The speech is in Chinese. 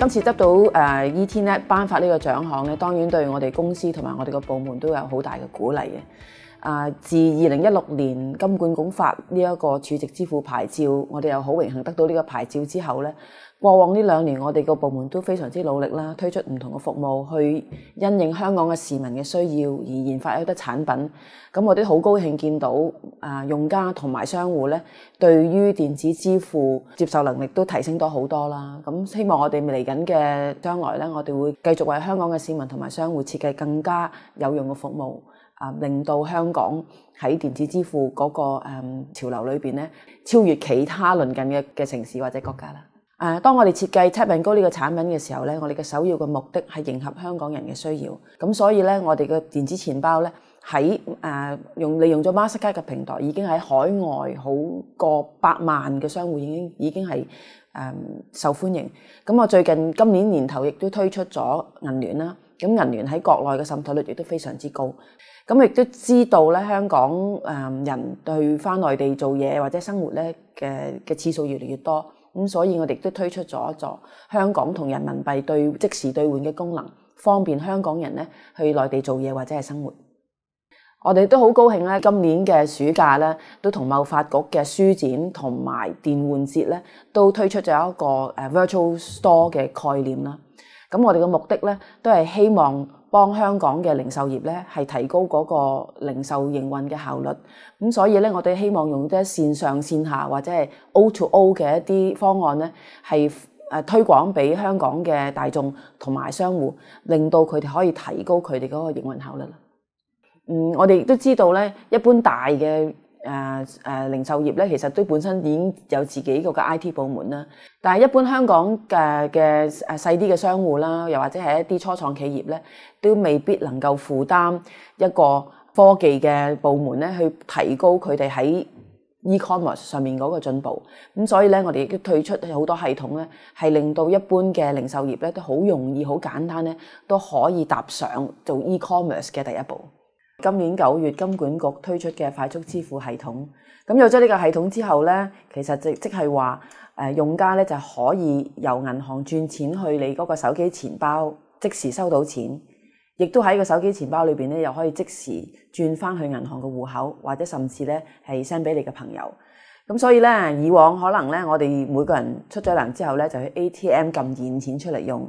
今次執到誒 e t n e t 頒發呢個獎項咧，當然對我哋公司同埋我哋個部門都有好大嘅鼓勵嘅。啊！自二零一六年金管局發呢一個儲值支付牌照，我哋又好榮幸得到呢個牌照之後咧，過往呢兩年我哋個部門都非常之努力啦，推出唔同嘅服務去因應香港嘅市民嘅需要而研發一啲產品。咁我哋好高興見到啊，用家同埋商户咧，對於電子支付接受能力都提升咗好多啦。咁希望我哋嚟緊嘅將來咧，我哋會繼續為香港嘅市民同埋商户設計更加有用嘅服務。啊！令到香港喺電子支付嗰個潮流裏邊咧，超越其他鄰近嘅嘅城市或者國家啦。誒，當我哋設計七品高呢個產品嘅時候咧，我哋嘅首要嘅目的係迎合香港人嘅需要。咁所以咧，我哋嘅電子錢包咧，喺誒用利用咗 Mastercard 嘅平台，已經喺海外好過百萬嘅商户已經已經係誒受歡迎。咁我最近今年年頭亦都推出咗銀聯啦。咁人聯喺國內嘅滲透率亦都非常之高，咁亦都知道咧香港誒人對翻內地做嘢或者生活咧嘅嘅次數越嚟越多，咁所以我哋都推出咗一座香港同人民幣對即時兑換嘅功能，方便香港人咧去內地做嘢或者係生活。我哋都好高興咧，今年嘅暑假咧都同貿發局嘅書展同埋電玩節咧都推出咗一個 virtual store 嘅概念啦。咁我哋嘅目的咧，都係希望幫香港嘅零售業咧，係提高嗰個零售營運嘅效率。咁所以咧，我哋希望用啲線上線下或者係 O to O 嘅一啲方案咧，係誒推廣俾香港嘅大眾同埋商户，令到佢哋可以提高佢哋嗰個營運效率。嗯，我哋亦都知道咧，一般大嘅誒誒零售業咧，其實都本身已經有自己個嘅 I T 部門啦。但系一般香港嘅嘅诶细啲嘅商户啦，又或者系一啲初创企业咧，都未必能够负担一个科技嘅部门咧，去提高佢哋喺 e-commerce 上面嗰个进步。咁所以咧，我哋亦都退出好多系统咧，系令到一般嘅零售业咧，都好容易、好简单咧，都可以踏上做 e-commerce 嘅第一步。今年九月，金管局推出嘅快速支付系统，咁有咗呢个系统之后呢，其实即即话，話，誒用家呢就可以由银行转钱去你嗰个手机钱包，即时收到钱，亦都喺个手机钱包里边呢，又可以即时转翻去银行嘅户口，或者甚至呢系 send 俾你嘅朋友。咁所以呢，以往可能呢，我哋每个人出咗粮之后呢，就去 ATM 揿现钱出嚟用。